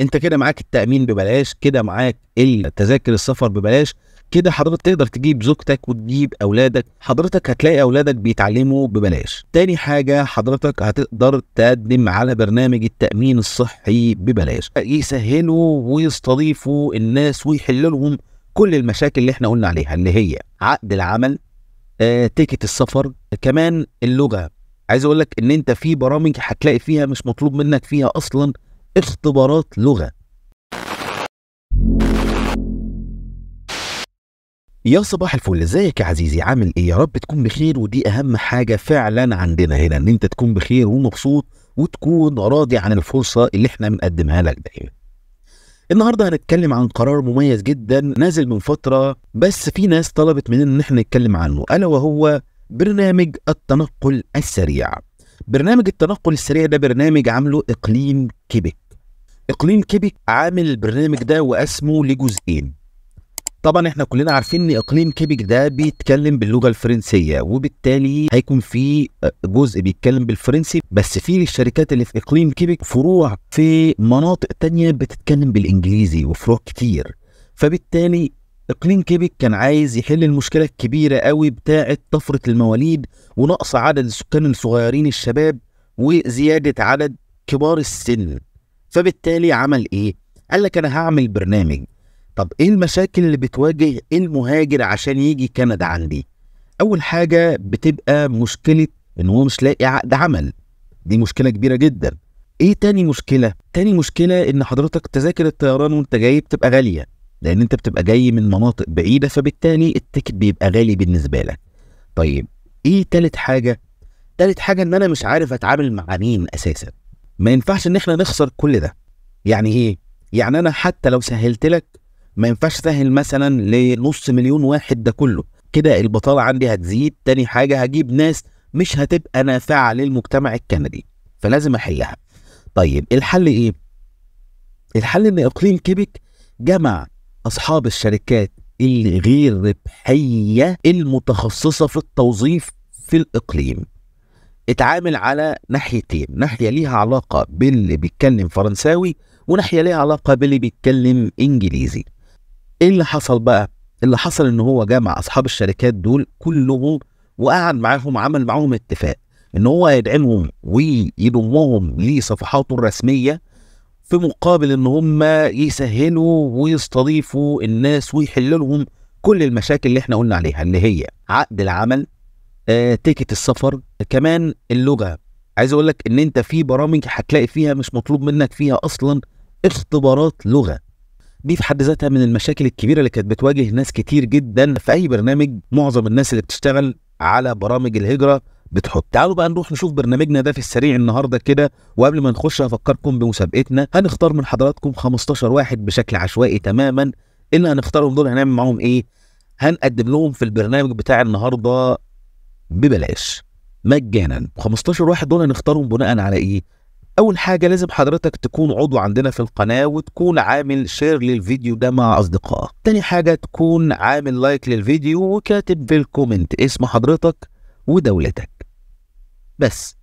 انت كده معاك التامين ببلاش كده معاك التذاكر السفر ببلاش كده حضرتك تقدر تجيب زوجتك وتجيب اولادك حضرتك هتلاقي اولادك بيتعلموا ببلاش تاني حاجه حضرتك هتقدر تقدم على برنامج التامين الصحي ببلاش يسهلوا ويستضيفوا الناس ويحلوا لهم كل المشاكل اللي احنا قلنا عليها اللي هي عقد العمل آه، تيكت السفر كمان اللغه عايز اقول لك ان انت في برامج هتلاقي فيها مش مطلوب منك فيها اصلا اختبارات لغة يا صباح الفل ازيك يا عزيزي عامل ايه يا رب تكون بخير ودي اهم حاجة فعلا عندنا هنا ان انت تكون بخير ومبسوط وتكون راضي عن الفرصة اللي احنا بنقدمها لك دايما النهارده هنتكلم عن قرار مميز جدا نازل من فترة بس في ناس طلبت مننا ان احنا نتكلم عنه الا وهو برنامج التنقل السريع برنامج التنقل السريع ده برنامج عامله اقليم كيبك اقليم كيبك عامل البرنامج ده وقسمه لجزئين طبعا احنا كلنا عارفين ان اقليم كيبك ده بيتكلم باللغه الفرنسيه وبالتالي هيكون في جزء بيتكلم بالفرنسي بس في الشركات اللي في اقليم كيبك فروع في مناطق تانية بتتكلم بالانجليزي وفروع كتير فبالتالي اقليم كيبك كان عايز يحل المشكله الكبيره قوي بتاعه طفره المواليد ونقص عدد السكان الصغيرين الشباب وزياده عدد كبار السن فبالتالي عمل ايه قال لك انا هعمل برنامج طب ايه المشاكل اللي بتواجه المهاجر عشان يجي كندا عندي اول حاجه بتبقى مشكله ان هو مش لاقي عقد عمل دي مشكله كبيره جدا ايه تاني مشكله تاني مشكله ان حضرتك تذاكر الطيران وانت جاي بتبقى غاليه لان انت بتبقى جاي من مناطق بعيده فبالتالي التيكت بيبقى غالي بالنسبه لك طيب ايه تالت حاجه تالت حاجه ان انا مش عارف اتعامل مع مين اساسا ما ينفعش ان احنا نخسر كل ده يعني ايه يعني انا حتى لو سهلت لك ما ينفعش اسهل مثلا لنص مليون واحد ده كله كده البطاله عندي هتزيد تاني حاجه هجيب ناس مش هتبقى نافعه للمجتمع الكندي فلازم احلها طيب الحل ايه الحل ان اقليم كيبك جمع اصحاب الشركات الغير ربحيه المتخصصه في التوظيف في الاقليم اتعامل على ناحيتين ناحيه ليها علاقه باللي بيتكلم فرنساوي وناحيه ليها علاقه باللي بيتكلم انجليزي ايه اللي حصل بقى اللي حصل ان هو جمع اصحاب الشركات دول كلهم وقعد معاهم عمل معاهم اتفاق ان هو يدعمهم ويضمهم لصفحاته الرسميه في مقابل ان هم يسهلوا ويستضيفوا الناس ويحلوا لهم كل المشاكل اللي احنا قلنا عليها اللي هي عقد العمل آه، تيكت السفر كمان اللغه عايز اقول لك ان انت في برامج هتلاقي فيها مش مطلوب منك فيها اصلا اختبارات لغه دي في حد ذاتها من المشاكل الكبيره اللي كانت بتواجه ناس كتير جدا في اي برنامج معظم الناس اللي بتشتغل على برامج الهجره بتحط تعالوا بقى نروح نشوف برنامجنا ده في السريع النهارده كده وقبل ما نخش افكركم بمسابقتنا هنختار من حضراتكم 15 واحد بشكل عشوائي تماما اللي هنختارهم دول هنعمل معاهم ايه هنقدم لهم في البرنامج بتاع النهارده ببلاش مجانا 15 واحد دول هنختارهم بناء على ايه اول حاجه لازم حضرتك تكون عضو عندنا في القناه وتكون عامل شير للفيديو ده مع اصدقائك تاني حاجه تكون عامل لايك للفيديو وكاتب في الكومنت اسم حضرتك ودولتك بس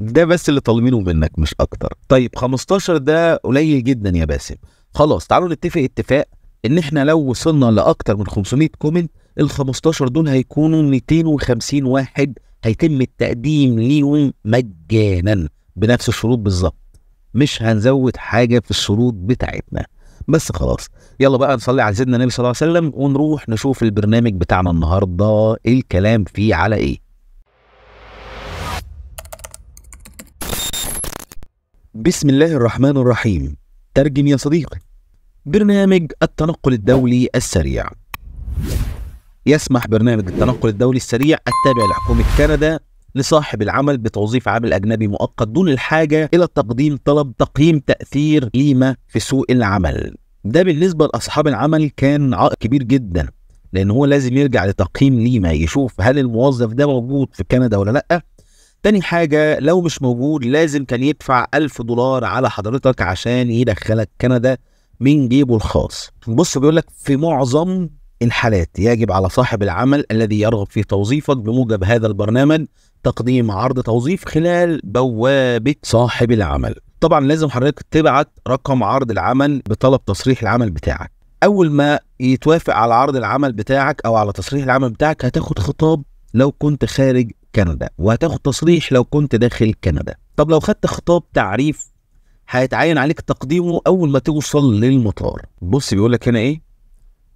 ده بس اللي طالبينه منك مش اكتر طيب 15 ده قليل جدا يا باسم خلاص تعالوا نتفق اتفاق ان احنا لو وصلنا لاكتر من 500 كومنت ال 15 دول هيكونوا 250 واحد هيتم التقديم ليهم مجانا بنفس الشروط بالظبط مش هنزود حاجه في الشروط بتاعتنا بس خلاص يلا بقى نصلي على سيدنا النبي صلى الله عليه وسلم ونروح نشوف البرنامج بتاعنا النهارده الكلام فيه على ايه بسم الله الرحمن الرحيم ترجم يا صديقي برنامج التنقل الدولي السريع يسمح برنامج التنقل الدولي السريع التابع لحكومة كندا لصاحب العمل بتوظيف عامل أجنبي مؤقت دون الحاجة إلى تقديم طلب تقييم تأثير ليما في سوق العمل ده بالنسبة لأصحاب العمل كان عائق كبير جدا لأن هو لازم يرجع لتقييم ليما يشوف هل الموظف ده موجود في كندا ولا لأ تاني حاجة لو مش موجود لازم كان يدفع ألف دولار على حضرتك عشان يدخلك كندا من جيبه الخاص بص بيقول لك في معظم الحالات يجب على صاحب العمل الذي يرغب في توظيفك بموجب هذا البرنامج تقديم عرض توظيف خلال بوابة صاحب العمل طبعا لازم حضرتك تبعت رقم عرض العمل بطلب تصريح العمل بتاعك اول ما يتوافق على عرض العمل بتاعك او على تصريح العمل بتاعك هتاخد خطاب لو كنت خارج كندا وهتاخد تصريح لو كنت داخل كندا طب لو خدت خطاب تعريف هيتعين عليك تقديمه اول ما توصل للمطار بص بيقول لك هنا ايه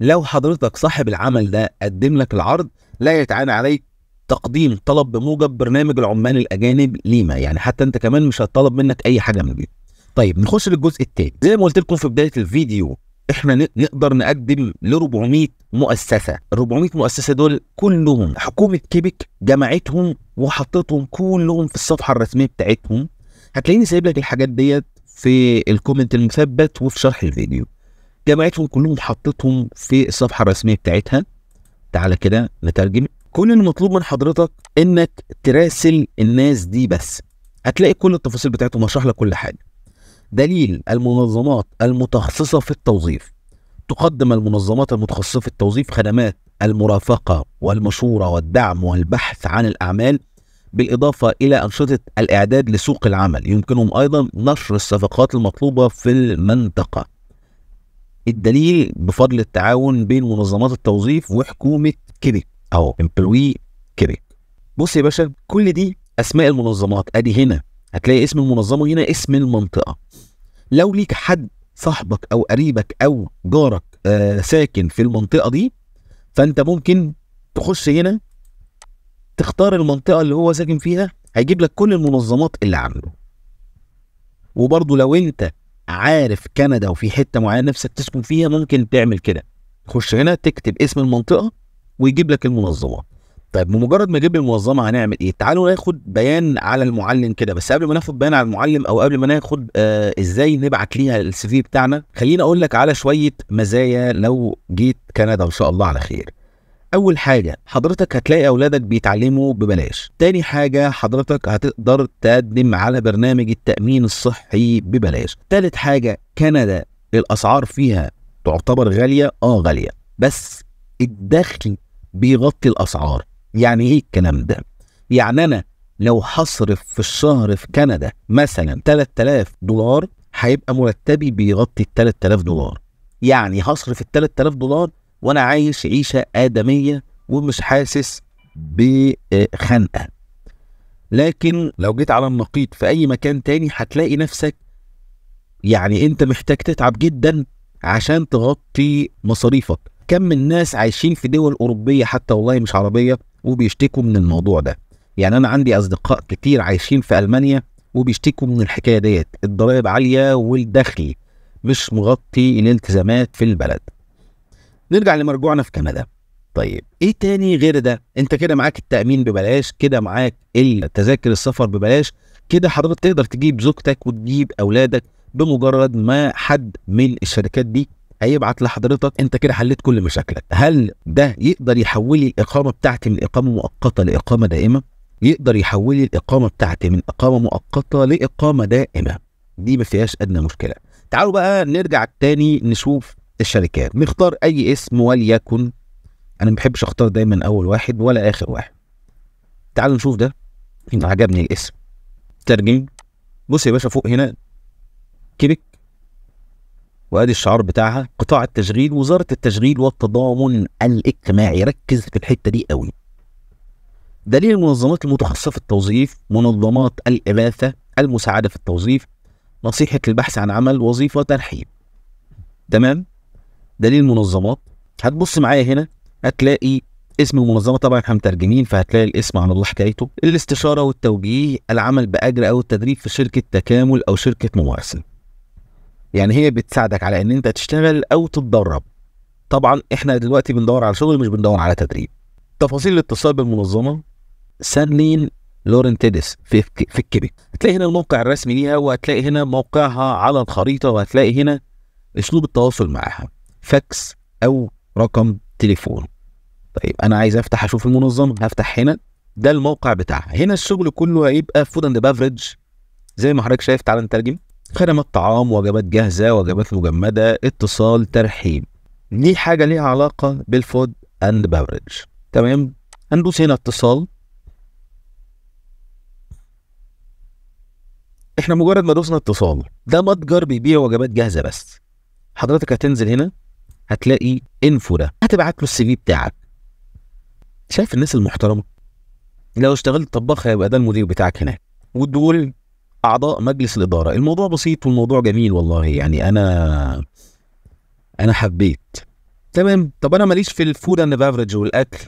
لو حضرتك صاحب العمل ده قدم لك العرض لا يتعين عليك تقديم طلب بموجب برنامج العمال الاجانب ليما يعني حتى انت كمان مش هتطلب منك اي حاجه من البيت طيب نخش للجزء الثاني زي ما قلت لكم في بدايه الفيديو احنا نقدر نقدم ل 400 مؤسسه، ال 400 مؤسسه دول كلهم حكومه كيبك جمعتهم وحطتهم كلهم في الصفحه الرسميه بتاعتهم هتلاقيني سايب لك الحاجات ديت في الكومنت المثبت وفي شرح الفيديو. جمعتهم كلهم حطتهم في الصفحه الرسميه بتاعتها. تعالى كده نترجم. كل المطلوب من حضرتك انك تراسل الناس دي بس. هتلاقي كل التفاصيل بتاعتهم هشرح لك كل حاجه. دليل المنظمات المتخصصة في التوظيف تقدم المنظمات المتخصصة في التوظيف خدمات المرافقة والمشورة والدعم والبحث عن الأعمال بالإضافة إلى أنشطة الإعداد لسوق العمل يمكنهم أيضا نشر الصفقات المطلوبة في المنطقة الدليل بفضل التعاون بين منظمات التوظيف وحكومة كيبك أو امبلوي كيبك بص يا باشا كل دي أسماء المنظمات أدي هنا هتلاقي اسم المنظمه هنا اسم المنطقه لو ليك حد صاحبك او قريبك او جارك آه ساكن في المنطقه دي فانت ممكن تخش هنا تختار المنطقه اللي هو ساكن فيها هيجيب لك كل المنظمات اللي عنده وبرضه لو انت عارف كندا وفي حته معينه نفسك تسكن فيها ممكن تعمل كده تخش هنا تكتب اسم المنطقه ويجيب لك المنظمات طيب بمجرد ما اجيب المنظمه هنعمل ايه؟ تعالوا ناخد بيان على المعلم كده بس قبل ما ناخد بيان على المعلم او قبل ما ناخد آه ازاي نبعت ليها السي في بتاعنا خليني اقول لك على شويه مزايا لو جيت كندا ان شاء الله على خير. اول حاجه حضرتك هتلاقي اولادك بيتعلموا ببلاش تاني حاجه حضرتك هتقدر تقدم على برنامج التامين الصحي ببلاش تالت حاجه كندا الاسعار فيها تعتبر غاليه اه غاليه بس الدخل بيغطي الاسعار يعني ايه الكلام ده؟ يعني انا لو هصرف في الشهر في كندا مثلا 3000 دولار هيبقى مرتبي بيغطي ال 3000 دولار يعني هصرف ال 3000 دولار وانا عايش عيشه ادميه ومش حاسس بخنقه لكن لو جيت على النقيض في اي مكان تاني هتلاقي نفسك يعني انت محتاج تتعب جدا عشان تغطي مصاريفك كم من ناس عايشين في دول اوروبيه حتى والله مش عربيه وبيشتكوا من الموضوع ده يعني انا عندي اصدقاء كتير عايشين في المانيا وبيشتكوا من الحكايه ديت الضرائب عاليه والدخل مش مغطي الالتزامات في البلد نرجع لمرجوعنا في كندا طيب ايه تاني غير ده انت كده معاك التامين ببلاش كده معاك التذاكر السفر ببلاش كده حضرتك تقدر تجيب زوجتك وتجيب اولادك بمجرد ما حد من الشركات دي هيبعت لحضرتك انت كده حليت كل مشاكلك هل ده يقدر يحولي الاقامه بتاعتي من اقامه مؤقته لاقامه دائمه يقدر يحولي الاقامه بتاعتي من اقامه مؤقته لاقامه دائمه دي ما فيهاش ادنى مشكله تعالوا بقى نرجع تاني نشوف الشركات نختار اي اسم وليكن انا ما بحبش اختار دايما اول واحد ولا اخر واحد تعالوا نشوف ده عجبني الاسم ترجم بص يا باشا فوق هنا كليك وادي الشعار بتاعها قطاع التشغيل وزاره التشغيل والتضامن الاجتماعي ركز في الحته دي قوي دليل المنظمات المتخصصه في التوظيف منظمات الإغاثة المساعده في التوظيف نصيحه البحث عن عمل وظيفه ترحيب تمام دليل المنظمات هتبص معايا هنا هتلاقي اسم المنظمه طبعا احنا مترجمين فهتلاقي الاسم على الله حكايته الاستشاره والتوجيه العمل باجر او التدريب في شركه تكامل او شركه ممارسه يعني هي بتساعدك على ان انت تشتغل او تتدرب طبعا احنا دلوقتي بندور على شغل مش بندور على تدريب تفاصيل الاتصال بالمنظمه سانلين تيدس في في الكيبك هتلاقي هنا الموقع الرسمي ليها وهتلاقي هنا موقعها على الخريطه وهتلاقي هنا اسلوب التواصل معاها فاكس او رقم تليفون طيب انا عايز افتح اشوف المنظمه هفتح هنا ده الموقع بتاعها هنا الشغل كله هيبقى فود اند بافرج زي ما حضرتك شايف تعال نترجم خدمات طعام وجبات جاهزة وجبات مجمدة اتصال ترحيب دي حاجة ليها علاقة بالفود اند بافرج تمام هندوس هنا اتصال احنا مجرد ما دوسنا اتصال ده متجر بيبيع وجبات جاهزة بس حضرتك هتنزل هنا هتلاقي انفو ده هتبعت له السي في بتاعك شايف الناس المحترمة لو اشتغلت طباخ هيبقى ده المدير بتاعك هناك ودول اعضاء مجلس الاداره الموضوع بسيط والموضوع جميل والله يعني انا انا حبيت تمام طب انا ماليش في الفود اند بافرج والاكل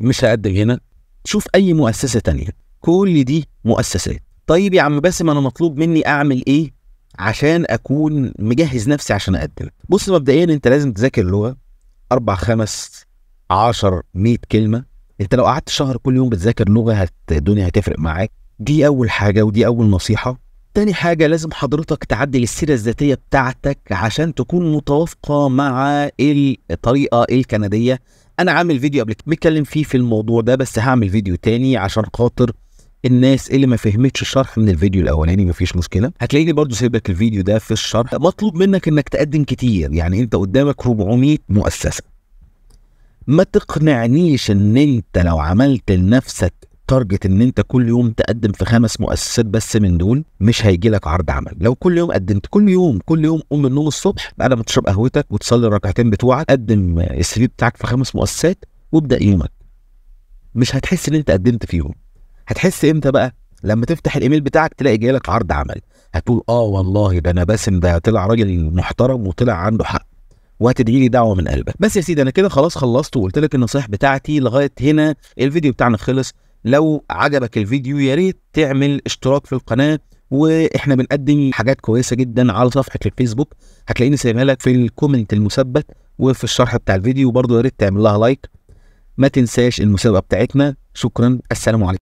مش هقدم هنا شوف اي مؤسسه تانية كل دي مؤسسات طيب يا عم باسم انا مطلوب مني اعمل ايه عشان اكون مجهز نفسي عشان اقدم بص مبدئيا انت لازم تذاكر لغه اربع خمس عشر مئة كلمه انت لو قعدت شهر كل يوم بتذاكر لغه الدنيا هتفرق معاك دي أول حاجة ودي أول نصيحة تاني حاجة لازم حضرتك تعدل السيرة الذاتية بتاعتك عشان تكون متوافقة مع الطريقة الكندية أنا عامل فيديو قبل متكلم فيه في الموضوع ده بس هعمل فيديو تاني عشان خاطر الناس اللي ما فهمتش الشرح من الفيديو الاولاني مفيش مشكله هتلاقيني برضو سايب لك الفيديو ده في الشرح مطلوب منك انك تقدم كتير يعني انت قدامك 400 مؤسسه ما تقنعنيش ان انت لو عملت لنفسك تارجت ان انت كل يوم تقدم في خمس مؤسسات بس من دول مش هيجي لك عرض عمل لو كل يوم قدمت كل يوم كل يوم قوم من النوم الصبح بعد ما تشرب قهوتك وتصلي الركعتين بتوعك قدم السي بتاعك في خمس مؤسسات وابدا يومك مش هتحس ان انت قدمت فيهم هتحس امتى بقى لما تفتح الايميل بتاعك تلاقي جاي لك عرض عمل هتقول اه والله ده انا باسم ده طلع راجل محترم وطلع عنده حق وهتدعي لي دعوه من قلبك بس يا سيدي انا كده خلاص خلصت وقلت لك النصايح بتاعتي لغايه هنا الفيديو بتاعنا خلص لو عجبك الفيديو يا ريت تعمل اشتراك في القناه واحنا بنقدم حاجات كويسه جدا على صفحه الفيسبوك هتلاقيني سايبها لك في الكومنت المثبت وفي الشرح بتاع الفيديو برضو يا ريت تعمل لها لايك ما تنساش المسابقه بتاعتنا شكرا السلام عليكم